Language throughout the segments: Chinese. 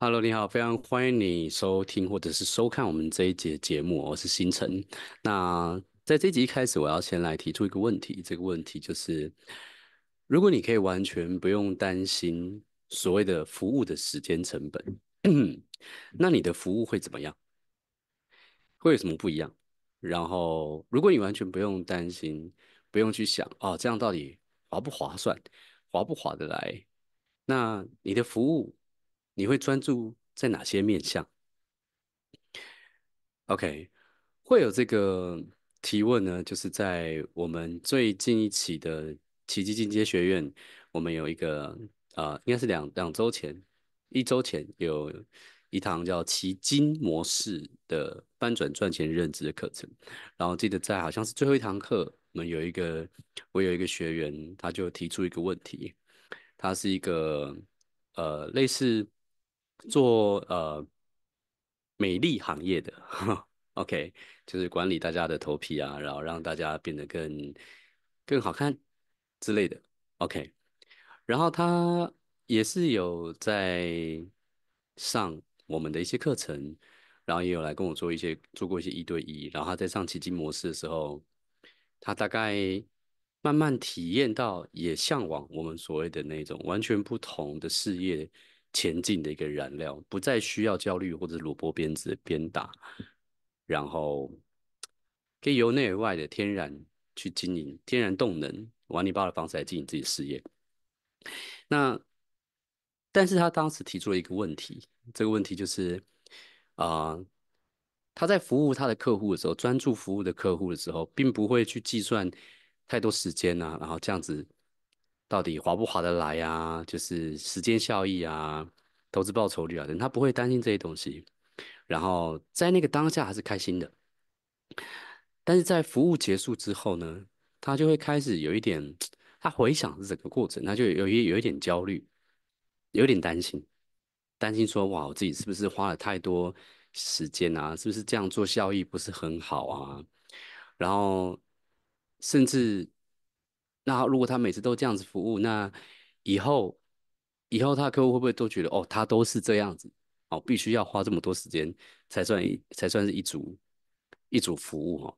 Hello，你好，非常欢迎你收听或者是收看我们这一节节目，我是星辰。那在这集一开始，我要先来提出一个问题，这个问题就是：如果你可以完全不用担心所谓的服务的时间成本，那你的服务会怎么样？会有什么不一样？然后，如果你完全不用担心，不用去想哦，这样到底划不划算，划不划得来？那你的服务？你会专注在哪些面向？OK，会有这个提问呢？就是在我们最近一期的奇迹进阶学院，我们有一个啊，应该是两两周前、一周前有一堂叫“奇金模式”的翻转赚钱认知的课程。然后记得在好像是最后一堂课，我们有一个我有一个学员，他就提出一个问题，他是一个呃类似。做呃美丽行业的，OK，就是管理大家的头皮啊，然后让大家变得更更好看之类的，OK。然后他也是有在上我们的一些课程，然后也有来跟我做一些做过一些一对一。然后他在上奇迹模式的时候，他大概慢慢体验到，也向往我们所谓的那种完全不同的事业。前进的一个燃料，不再需要焦虑或者萝卜鞭子鞭打，然后可以由内而外的天然去经营，天然动能玩泥巴的方式来经营自己的事业。那但是他当时提出了一个问题，这个问题就是啊，他在服务他的客户的时候，专注服务的客户的时候，并不会去计算太多时间啊，然后这样子。到底划不划得来啊，就是时间效益啊，投资报酬率啊，等他不会担心这些东西。然后在那个当下，还是开心的。但是在服务结束之后呢，他就会开始有一点，他回想这个过程，他就有一有一点焦虑，有点担心，担心说哇，我自己是不是花了太多时间啊？是不是这样做效益不是很好啊？然后甚至。那如果他每次都这样子服务，那以后以后他的客户会不会都觉得哦，他都是这样子，哦，必须要花这么多时间才算一才算是一组一组服务哦？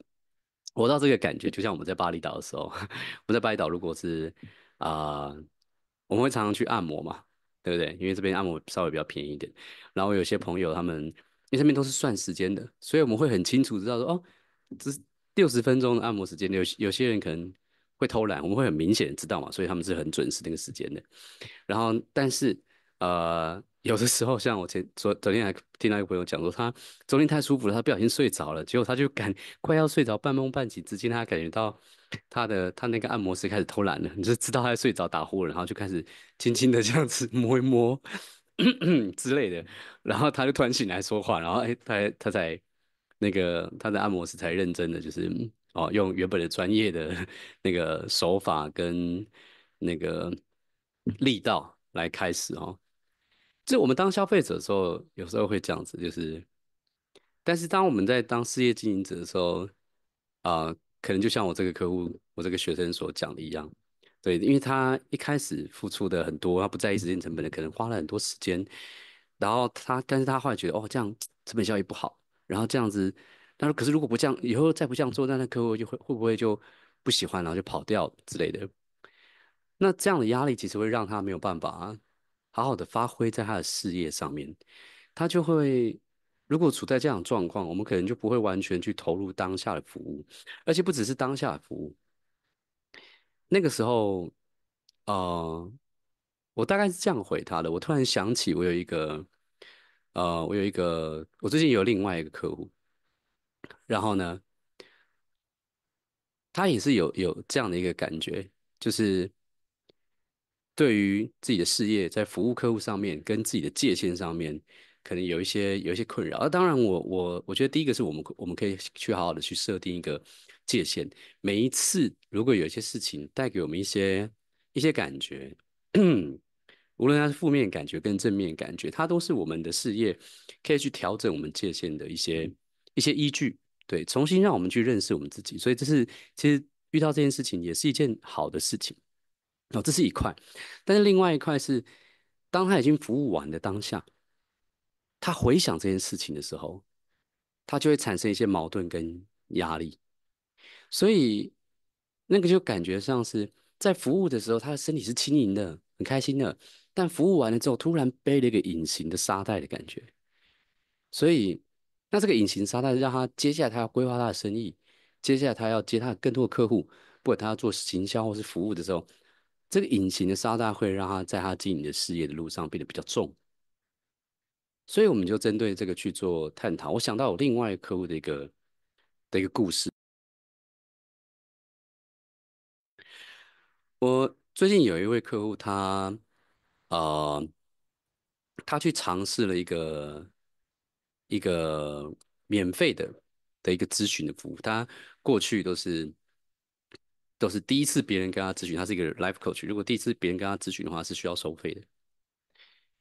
我到这个感觉，就像我们在巴厘岛的时候，我们在巴厘岛如果是啊，我们会常常去按摩嘛，对不对？因为这边按摩稍微比较便宜一点，然后有些朋友他们因为这边都是算时间的，所以我们会很清楚知道说哦，这六十分钟的按摩时间，有有些人可能。会偷懒，我们会很明显知道嘛，所以他们是很准时那个时间的。然后，但是呃，有的时候像我前昨昨天还听个朋友讲说，他昨天太舒服了，他不小心睡着了，结果他就赶快要睡着，半梦半醒之间，他感觉到他的他那个按摩师开始偷懒了，你就知道他睡着打呼了，然后就开始轻轻的这样子摸一摸 之类的，然后他就突然醒来说话，然后哎，他他才那个他的按摩师才认真的就是。哦，用原本的专业的那个手法跟那个力道来开始哦。就我们当消费者的时候，有时候会这样子，就是，但是当我们在当事业经营者的时候，啊，可能就像我这个客户，我这个学生所讲的一样，对，因为他一开始付出的很多，他不在意时间成本的，可能花了很多时间，然后他，但是他后来觉得，哦，这样成本效益不好，然后这样子。但是，可是如果不这样，以后再不这样做，那那客户就会会不会就不喜欢，然后就跑掉之类的。那这样的压力其实会让他没有办法好好的发挥在他的事业上面。他就会如果处在这样状况，我们可能就不会完全去投入当下的服务，而且不只是当下的服务。那个时候，呃，我大概是这样回他的。我突然想起，我有一个，呃，我有一个，我最近有另外一个客户。然后呢，他也是有有这样的一个感觉，就是对于自己的事业，在服务客户上面，跟自己的界限上面，可能有一些有一些困扰。啊，当然，我我我觉得第一个是我们我们可以去好好的去设定一个界限。每一次如果有一些事情带给我们一些一些感觉，无论它是负面感觉跟正面感觉，它都是我们的事业可以去调整我们界限的一些。一些依据，对，重新让我们去认识我们自己，所以这是其实遇到这件事情也是一件好的事情。哦，这是一块，但是另外一块是，当他已经服务完的当下，他回想这件事情的时候，他就会产生一些矛盾跟压力，所以那个就感觉像是在服务的时候，他的身体是轻盈的，很开心的，但服务完了之后，突然背了一个隐形的沙袋的感觉，所以。那这个隐形沙袋让他接下来他要规划他的生意，接下来他要接他更多的客户，不管他要做行销或是服务的时候，这个隐形的沙袋会让他在他经营的事业的路上变得比较重。所以我们就针对这个去做探讨。我想到我另外一客户的一个的一个故事。我最近有一位客户，他呃，他去尝试了一个。一个免费的的一个咨询的服务，他过去都是都是第一次别人跟他咨询，他是一个 life coach。如果第一次别人跟他咨询的话，是需要收费的。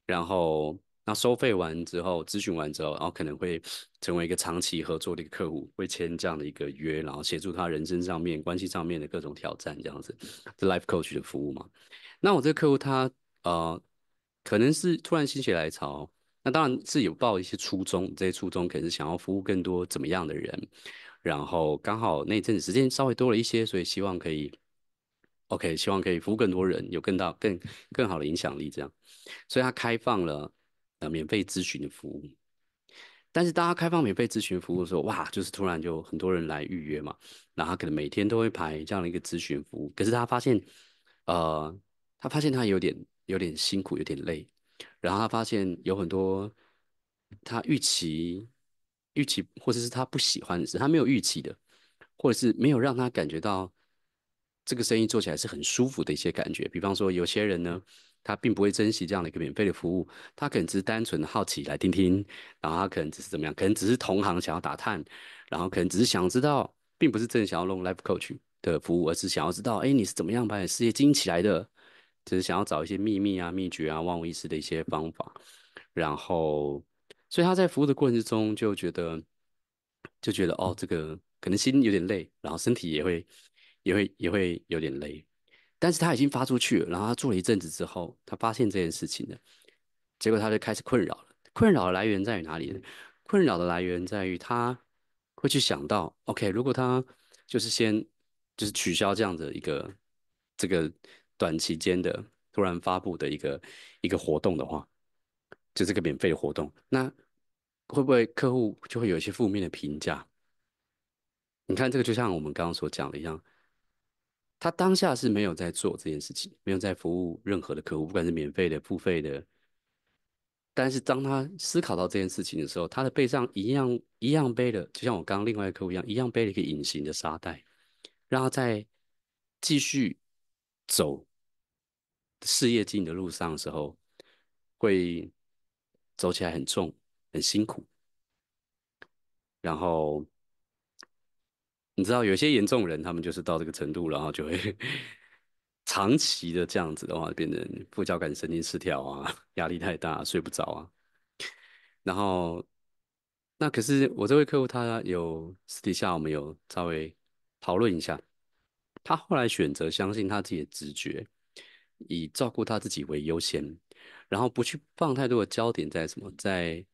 然后那收费完之后，咨询完之后，然后可能会成为一个长期合作的一个客户，会签这样的一个约，然后协助他人生上面、关系上面的各种挑战这样子这 life coach 的服务嘛？那我这个客户他呃，可能是突然心血来潮。当然是有抱一些初衷，这些初衷可能是想要服务更多怎么样的人，然后刚好那阵子时间稍微多了一些，所以希望可以，OK，希望可以服务更多人，有更大、更更好的影响力，这样，所以他开放了呃免费咨询的服务，但是当他开放免费咨询服务的时候，哇，就是突然就很多人来预约嘛，然后可能每天都会排这样的一个咨询服务，可是他发现，呃，他发现他有点有点辛苦，有点累。然后他发现有很多他预期预期或者是他不喜欢的事，他没有预期的，或者是没有让他感觉到这个生意做起来是很舒服的一些感觉。比方说，有些人呢，他并不会珍惜这样的一个免费的服务，他可能只是单纯的好奇来听听，然后他可能只是怎么样，可能只是同行想要打探，然后可能只是想要知道，并不是真的想要弄 life coach 的服务，而是想要知道，哎，你是怎么样把你事业经营起来的。就是想要找一些秘密啊、秘诀啊、万无一失的一些方法，然后，所以他在服务的过程之中就觉得，就觉得哦，这个可能心有点累，然后身体也会，也会，也会有点累。但是他已经发出去，了，然后他做了一阵子之后，他发现这件事情的，结果他就开始困扰了。困扰的来源在于哪里？呢？困扰的来源在于他会去想到，OK，如果他就是先就是取消这样的一个这个。短期间的突然发布的一个一个活动的话，就这个免费的活动，那会不会客户就会有一些负面的评价？你看这个就像我们刚刚所讲的一样，他当下是没有在做这件事情，没有在服务任何的客户，不管是免费的、付费的。但是当他思考到这件事情的时候，他的背上一样一样背了，就像我刚另外一个客户一样，一样背了一个隐形的沙袋，让他在继续走。事业经营的路上的时候，会走起来很重、很辛苦。然后你知道，有些严重人，他们就是到这个程度，然后就会 长期的这样子的话，变成副交感神经失调啊，压力太大，睡不着啊。然后，那可是我这位客户，他有私底下我们有稍微讨论一下，他后来选择相信他自己的直觉。以照顾他自己为优先，然后不去放太多的焦点在什么，在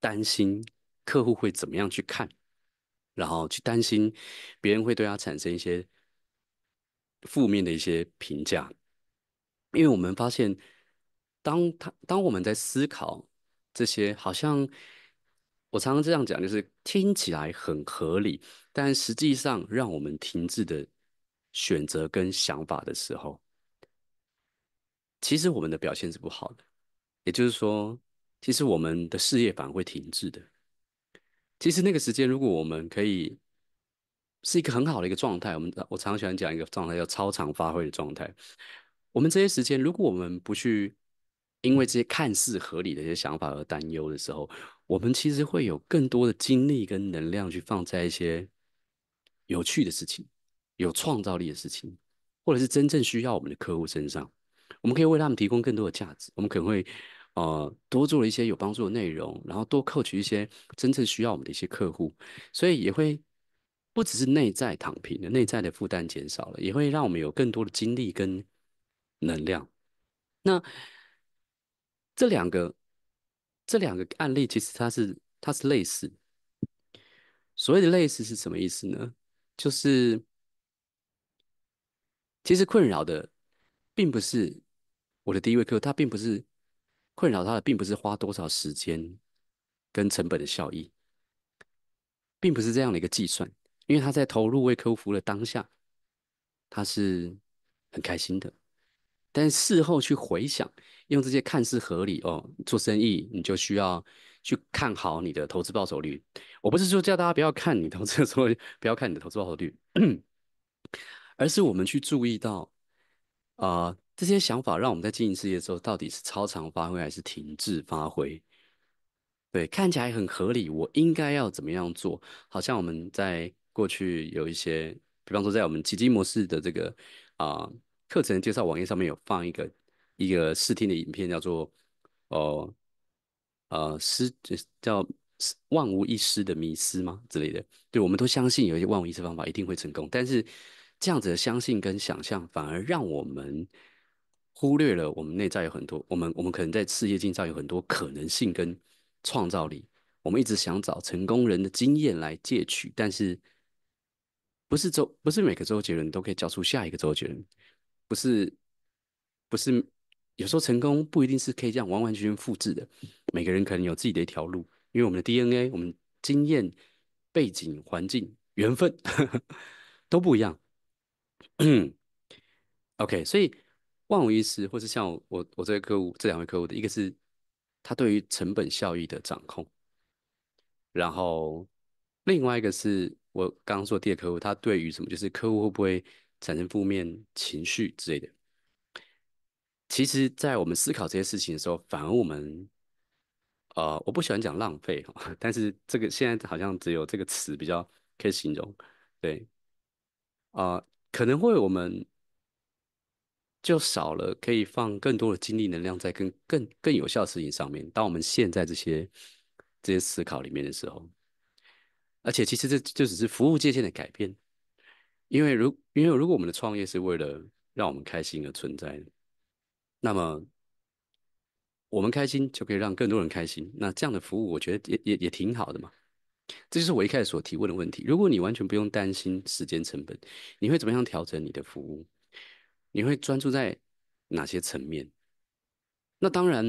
担心客户会怎么样去看，然后去担心别人会对他产生一些负面的一些评价，因为我们发现，当他当我们在思考这些，好像我常常这样讲，就是听起来很合理，但实际上让我们停滞的选择跟想法的时候。其实我们的表现是不好的，也就是说，其实我们的事业反而会停滞的。其实那个时间，如果我们可以是一个很好的一个状态，我们我常喜欢讲一个状态叫超常发挥的状态。我们这些时间，如果我们不去因为这些看似合理的一些想法而担忧的时候，我们其实会有更多的精力跟能量去放在一些有趣的事情、有创造力的事情，或者是真正需要我们的客户身上。我们可以为他们提供更多的价值，我们可能会，呃，多做了一些有帮助的内容，然后多扣取一些真正需要我们的一些客户，所以也会不只是内在躺平的，内在的负担减少了，也会让我们有更多的精力跟能量。那这两个，这两个案例其实它是它是类似，所谓的类似是什么意思呢？就是其实困扰的并不是。我的第一位客户，他并不是困扰他的，并不是花多少时间跟成本的效益，并不是这样的一个计算。因为他在投入为客户服务的当下，他是很开心的。但事后去回想，用这些看似合理哦，做生意你就需要去看好你的投资报酬率。我不是说叫大家不要看你投资，说不要看你的投资报酬率，而是我们去注意到啊。这些想法让我们在经营事业的时候，到底是超常发挥还是停滞发挥？对，看起来很合理。我应该要怎么样做？好像我们在过去有一些，比方说，在我们奇迹模式的这个啊课程介绍网页上面有放一个一个试听的影片，叫做“哦呃失”叫“万无一失的迷失”吗之类的？对，我们都相信有一些万无一失方法一定会成功，但是这样子的相信跟想象，反而让我们。忽略了我们内在有很多，我们我们可能在事业进上有很多可能性跟创造力。我们一直想找成功人的经验来借取，但是不是周不是每个周杰伦都可以教出下一个周杰伦，不是不是，有时候成功不一定是可以这样完完全全复制的。每个人可能有自己的一条路，因为我们的 DNA、我们经验、背景、环境、缘分 都不一样。OK，所以。万无一失，或是像我我这客户这两位客户的，一个是他对于成本效益的掌控，然后另外一个是我刚刚说第二客户，他对于什么，就是客户会不会产生负面情绪之类的。其实，在我们思考这些事情的时候，反而我们，呃，我不喜欢讲浪费哈，但是这个现在好像只有这个词比较可以形容，对，啊，可能会我们。就少了，可以放更多的精力、能量在更、更、更有效的事情上面。当我们现在这些这些思考里面的时候，而且其实这就只是服务界限的改变。因为如因为如果我们的创业是为了让我们开心而存在的，那么我们开心就可以让更多人开心。那这样的服务，我觉得也也也挺好的嘛。这就是我一开始所提问的问题：如果你完全不用担心时间成本，你会怎么样调整你的服务？你会专注在哪些层面？那当然，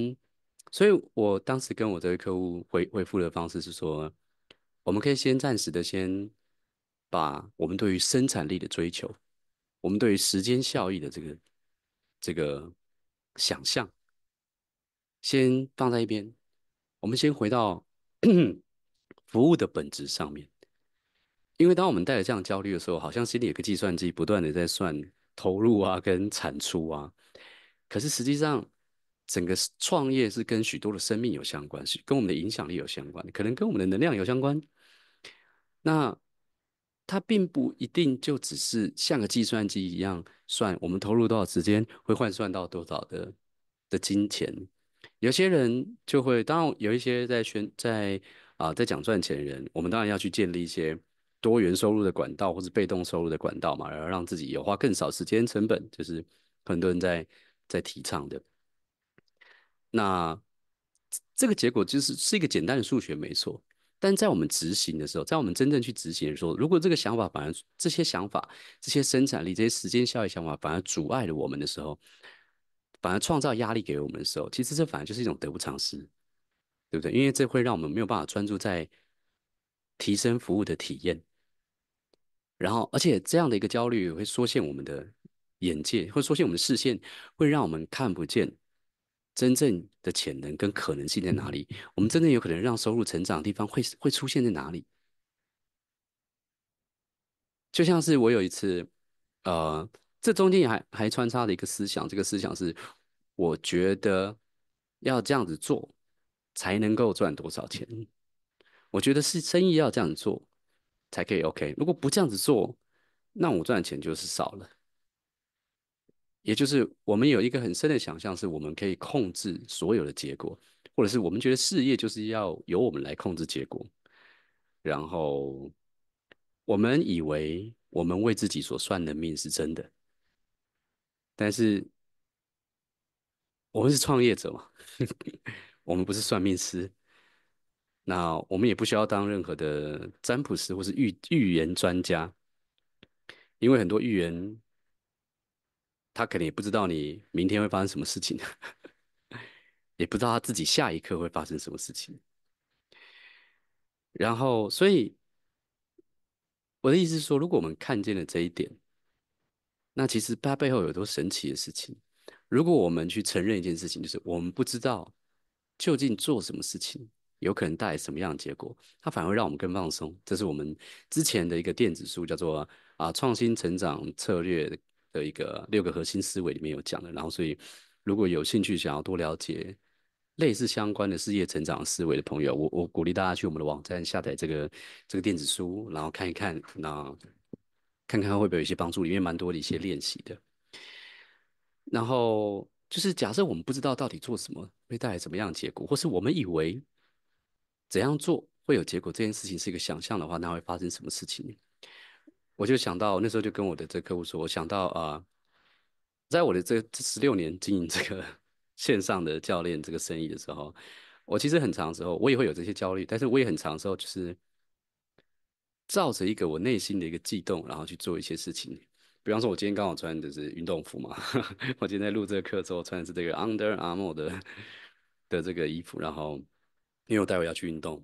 所以我当时跟我这位客户回回复的方式是说，我们可以先暂时的先把我们对于生产力的追求，我们对于时间效益的这个这个想象，先放在一边。我们先回到 服务的本质上面，因为当我们带着这样焦虑的时候，好像心里有个计算机不断的在算。投入啊，跟产出啊，可是实际上，整个创业是跟许多的生命有相关，是跟我们的影响力有相关，可能跟我们的能量有相关。那它并不一定就只是像个计算机一样算，我们投入多少时间会换算到多少的的金钱。有些人就会，当然有一些在宣在啊在讲赚钱人，我们当然要去建立一些。多元收入的管道，或者被动收入的管道嘛，然后让自己有花更少时间成本，就是很多人在在提倡的。那这个结果就是是一个简单的数学没错，但在我们执行的时候，在我们真正去执行的时候，如果这个想法反而这些想法、这些生产力、这些时间效益想法反而阻碍了我们的时候，反而创造压力给我们的时候，其实这反而就是一种得不偿失，对不对？因为这会让我们没有办法专注在提升服务的体验。然后，而且这样的一个焦虑会缩限我们的眼界，会缩限我们的视线，会让我们看不见真正的潜能跟可能性在哪里。我们真正有可能让收入成长的地方会会出现在哪里？就像是我有一次，呃，这中间还还穿插了一个思想，这个思想是我觉得要这样子做才能够赚多少钱。我觉得是生意要这样子做。才可以 OK。如果不这样子做，那我赚的钱就是少了。也就是我们有一个很深的想象，是我们可以控制所有的结果，或者是我们觉得事业就是要由我们来控制结果。然后我们以为我们为自己所算的命是真的，但是我们是创业者嘛，我们不是算命师。那我们也不需要当任何的占卜师或是预预言专家，因为很多预言，他可能也不知道你明天会发生什么事情，也不知道他自己下一刻会发生什么事情。然后，所以我的意思是说，如果我们看见了这一点，那其实它背后有多神奇的事情。如果我们去承认一件事情，就是我们不知道究竟做什么事情。有可能带来什么样的结果？它反而让我们更放松。这是我们之前的一个电子书，叫做《啊创新成长策略》的一个六个核心思维里面有讲的。然后，所以如果有兴趣想要多了解类似相关的事业成长思维的朋友，我我鼓励大家去我们的网站下载这个这个电子书，然后看一看，那看看会不会有一些帮助。里面蛮多的一些练习的。然后就是假设我们不知道到底做什么会带来什么样的结果，或是我们以为。怎样做会有结果？这件事情是一个想象的话，那会发生什么事情？我就想到那时候就跟我的这客户说，我想到啊，在我的这这十六年经营这个 线上的教练这个生意的时候，我其实很长时候我也会有这些焦虑，但是我也很长时候就是照着一个我内心的一个悸动，然后去做一些事情。比方说，我今天刚好穿的是运动服嘛，我今天在录这个课之后穿的是这个 Under Armour 的 的这个衣服，然后。因为我待会要去运动，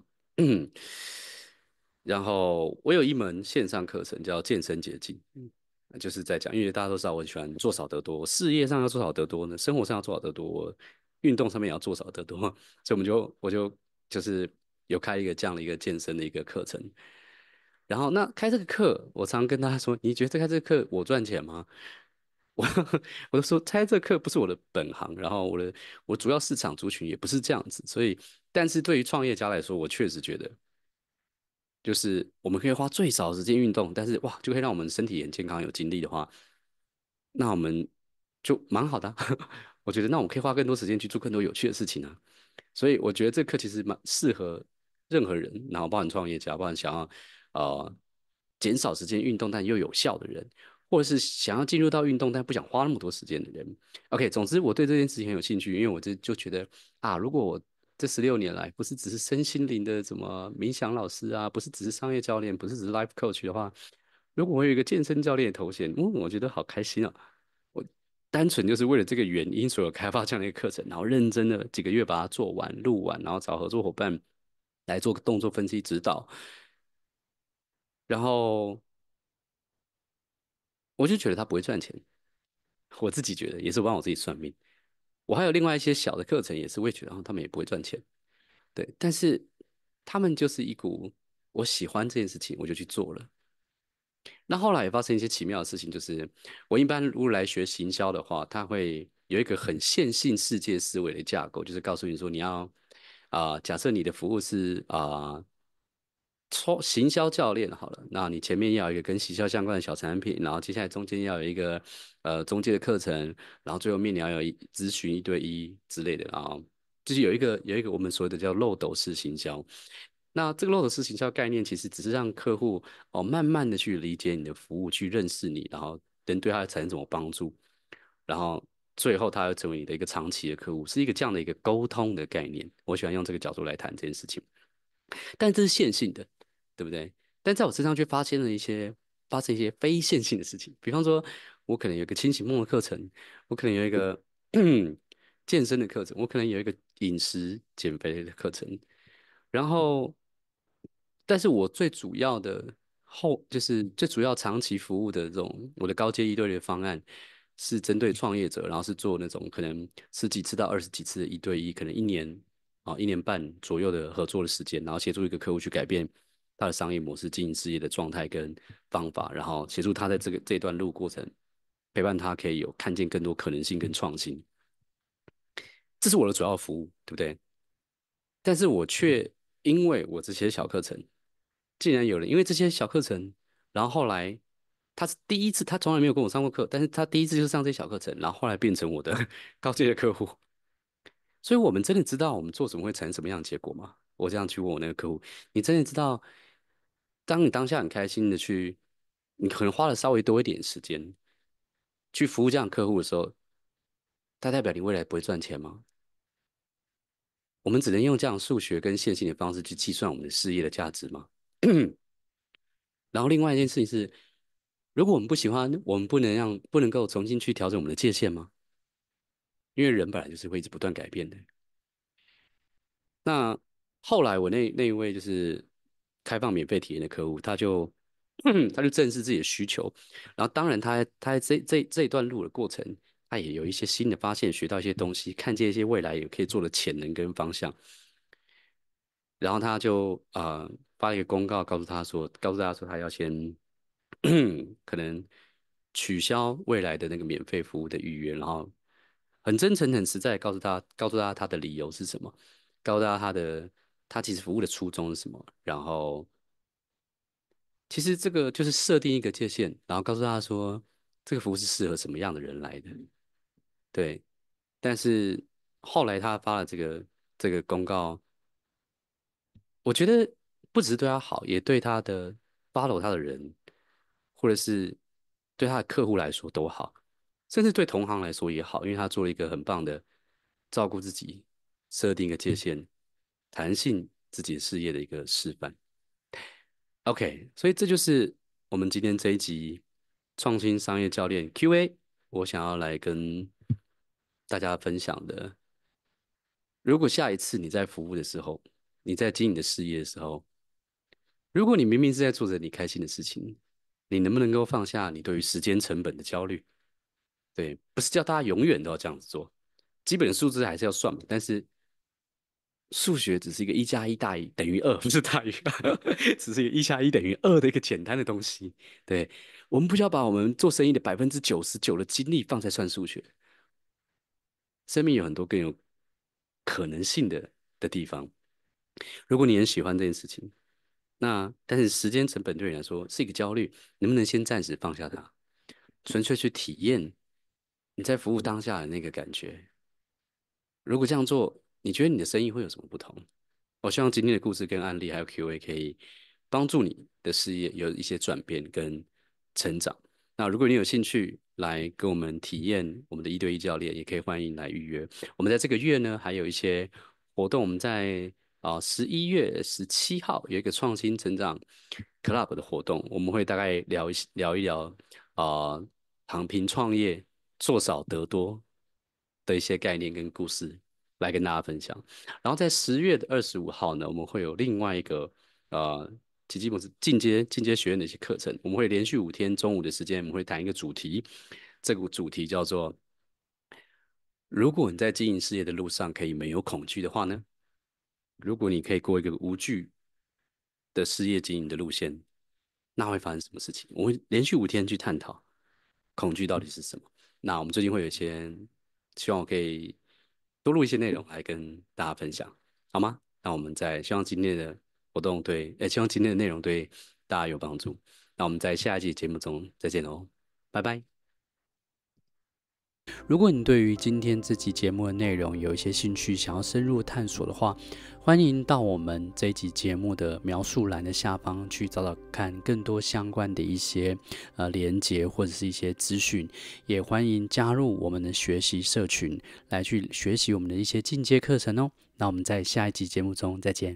然后我有一门线上课程叫健身捷径，就是在讲，因为大家都知道我喜欢做少得多，事业上要做少得多呢，生活上要做少得多，运动上面也要做少得多，所以我们就我就就是有开一个这样的一个健身的一个课程。然后那开这个课，我常常跟大家说，你觉得开这个课我赚钱吗？我我就说开这课不是我的本行，然后我的我主要市场族群也不是这样子，所以。但是对于创业家来说，我确实觉得，就是我们可以花最少时间运动，但是哇，就可以让我们身体很健康、有精力的话，那我们就蛮好的。我觉得，那我可以花更多时间去做更多有趣的事情啊。所以我觉得这课其实蛮适合任何人，然后包含创业家，包括想要呃减少时间运动但又有效的人，或者是想要进入到运动但不想花那么多时间的人。OK，总之我对这件事情很有兴趣，因为我这就觉得啊，如果我这十六年来，不是只是身心灵的什么冥想老师啊，不是只是商业教练，不是只是 life coach 的话，如果我有一个健身教练头衔，嗯，我觉得好开心啊！我单纯就是为了这个原因，所有开发这样的一个课程，然后认真的几个月把它做完、录完，然后找合作伙伴来做动作分析指导，然后我就觉得他不会赚钱，我自己觉得也是帮我自己算命。我还有另外一些小的课程也是 Witch，然后他们也不会赚钱，对，但是他们就是一股我喜欢这件事情，我就去做了。那后来也发生一些奇妙的事情，就是我一般如果来学行销的话，他会有一个很线性世界思维的架构，就是告诉你说你要啊，假设你的服务是啊。操行销教练好了，那你前面要有一个跟行销相关的小产品，然后接下来中间要有一个呃中介的课程，然后最后面你要有一咨询一对一之类的啊，就是有一个有一个我们所谓的叫漏斗式行销。那这个漏斗式行销概念其实只是让客户哦慢慢的去理解你的服务，去认识你，然后能对他产生什么帮助，然后最后他要成为你的一个长期的客户，是一个这样的一个沟通的概念。我喜欢用这个角度来谈这件事情，但这是线性的。对不对？但在我身上却发现了一些发生一些非线性的事情，比方说，我可能有一个清醒梦的课程，我可能有一个 健身的课程，我可能有一个饮食减肥的课程，然后，但是我最主要的后就是最主要长期服务的这种我的高阶一对一的方案，是针对创业者，然后是做那种可能十几次到二十几次的一对一，可能一年啊一年半左右的合作的时间，然后协助一个客户去改变。他的商业模式、经营事业的状态跟方法，然后协助他在这个这段路过程陪伴他，可以有看见更多可能性跟创新。这是我的主要服务，对不对？但是我却因为我这些小课程，竟然有人因为这些小课程，然后后来他是第一次，他从来没有跟我上过课，但是他第一次就是上这些小课程，然后后来变成我的 高阶的客户。所以我们真的知道我们做什么会产生什么样的结果吗？我这样去问我那个客户，你真的知道？当你当下很开心的去，你可能花了稍微多一点时间去服务这样客户的时候，它代表你未来不会赚钱吗？我们只能用这样数学跟线性的方式去计算我们的事业的价值吗？然后另外一件事情是，如果我们不喜欢，我们不能让不能够重新去调整我们的界限吗？因为人本来就是会一直不断改变的。那后来我那那一位就是。开放免费体验的客户，他就 他就正视自己的需求，然后当然他他这这这一段路的过程，他也有一些新的发现，学到一些东西，看见一些未来也可以做的潜能跟方向，然后他就啊发了一个公告，告诉他说，告诉大家说他要先 可能取消未来的那个免费服务的预约，然后很真诚、很实在告诉他，告诉大家他的理由是什么，告诉大家他的。他其实服务的初衷是什么？然后，其实这个就是设定一个界限，然后告诉他说，这个服务是适合什么样的人来的。对，但是后来他发了这个这个公告，我觉得不只是对他好，也对他的 follow 他的人，或者是对他的客户来说都好，甚至对同行来说也好，因为他做了一个很棒的照顾自己，设定一个界限。弹性自己事业的一个示范，OK，所以这就是我们今天这一集创新商业教练 Q&A，我想要来跟大家分享的。如果下一次你在服务的时候，你在经营你的事业的时候，如果你明明是在做着你开心的事情，你能不能够放下你对于时间成本的焦虑？对，不是叫大家永远都要这样子做，基本数字还是要算嘛，但是。数学只是一个一加一大于等于二，不是大于，只是一个一加一等于二的一个简单的东西。对我们不需要把我们做生意的百分之九十九的精力放在算数学，生命有很多更有可能性的的地方。如果你很喜欢这件事情，那但是时间成本对你来说是一个焦虑，能不能先暂时放下它，纯粹去体验你在服务当下的那个感觉？如果这样做。你觉得你的生意会有什么不同？我希望今天的故事跟案例还有 Q&A 可以帮助你的事业有一些转变跟成长。那如果你有兴趣来跟我们体验我们的一对一教练，也可以欢迎来预约。我们在这个月呢，还有一些活动。我们在啊十一月十七号有一个创新成长 Club 的活动，我们会大概聊一聊一聊啊躺平创业做少得多的一些概念跟故事。来跟大家分享。然后在十月的二十五号呢，我们会有另外一个呃，奇迹模式进阶进阶学院的一些课程。我们会连续五天中午的时间，我们会谈一个主题。这个主题叫做：如果你在经营事业的路上可以没有恐惧的话呢？如果你可以过一个无惧的事业经营的路线，那会发生什么事情？我会连续五天去探讨恐惧到底是什么。那我们最近会有一些希望我可以。多录一些内容来跟大家分享，好吗？那我们在希望今天的活动对，哎，希望今天的内容对大家有帮助。那我们在下一期节目中再见喽，拜拜。如果你对于今天这期节目的内容有一些兴趣，想要深入探索的话，欢迎到我们这一期节目的描述栏的下方去找找看更多相关的一些呃连接或者是一些资讯，也欢迎加入我们的学习社群来去学习我们的一些进阶课程哦。那我们在下一集节目中再见。